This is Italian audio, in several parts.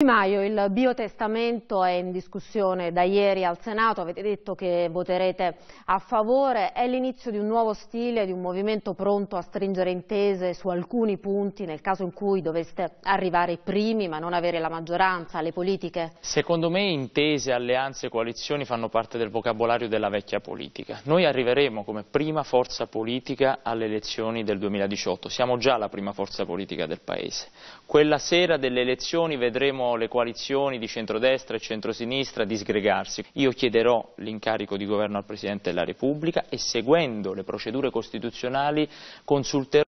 Di Maio, il biotestamento è in discussione da ieri al Senato, avete detto che voterete a favore, è l'inizio di un nuovo stile, di un movimento pronto a stringere intese su alcuni punti nel caso in cui doveste arrivare i primi ma non avere la maggioranza, le politiche? Secondo me intese, alleanze e coalizioni fanno parte del vocabolario della vecchia politica. Noi arriveremo come prima forza politica alle elezioni del 2018, siamo già la prima forza politica del Paese. Quella sera delle elezioni vedremo le coalizioni di centrodestra e centrosinistra disgregarsi. Io chiederò l'incarico di governo al Presidente della Repubblica e seguendo le procedure costituzionali consulterò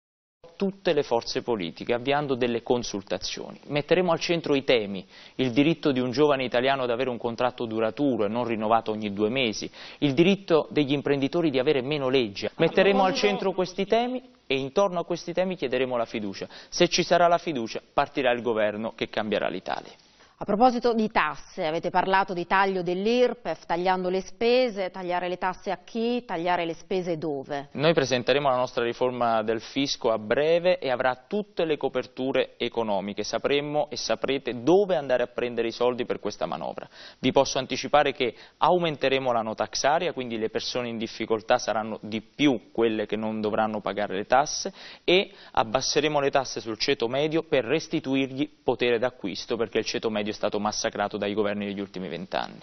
tutte le forze politiche, avviando delle consultazioni. Metteremo al centro i temi, il diritto di un giovane italiano ad avere un contratto duraturo e non rinnovato ogni due mesi, il diritto degli imprenditori di avere meno legge. Metteremo al centro questi temi e intorno a questi temi chiederemo la fiducia. Se ci sarà la fiducia partirà il governo che cambierà l'Italia. A proposito di tasse, avete parlato di taglio dell'IRPEF, tagliando le spese, tagliare le tasse a chi, tagliare le spese dove? Noi presenteremo la nostra riforma del fisco a breve e avrà tutte le coperture economiche, sapremo e saprete dove andare a prendere i soldi per questa manovra. Vi posso anticipare che aumenteremo la no tax quindi le persone in difficoltà saranno di più quelle che non dovranno pagare le tasse e abbasseremo le tasse sul ceto medio per restituirgli potere d'acquisto perché il ceto medio è stato massacrato dai governi degli ultimi vent'anni.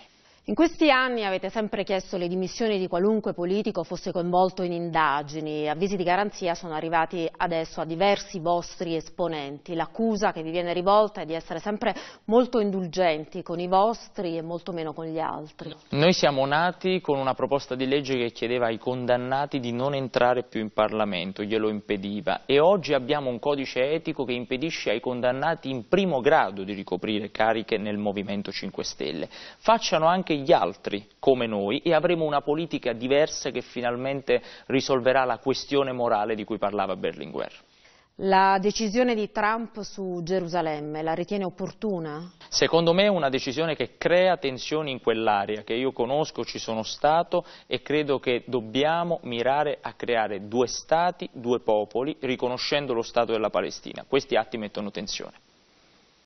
In questi anni avete sempre chiesto le dimissioni di qualunque politico fosse coinvolto in indagini. Avvisi di garanzia sono arrivati adesso a diversi vostri esponenti. L'accusa che vi viene rivolta è di essere sempre molto indulgenti con i vostri e molto meno con gli altri. Noi siamo nati con una proposta di legge che chiedeva ai condannati di non entrare più in Parlamento, glielo impediva e oggi abbiamo un codice etico che impedisce ai condannati in primo grado di ricoprire cariche nel Movimento 5 Stelle. Facciano anche gli altri come noi e avremo una politica diversa che finalmente risolverà la questione morale di cui parlava Berlinguer. La decisione di Trump su Gerusalemme la ritiene opportuna? Secondo me è una decisione che crea tensioni in quell'area, che io conosco, ci sono stato e credo che dobbiamo mirare a creare due stati, due popoli, riconoscendo lo Stato della Palestina. Questi atti mettono tensione.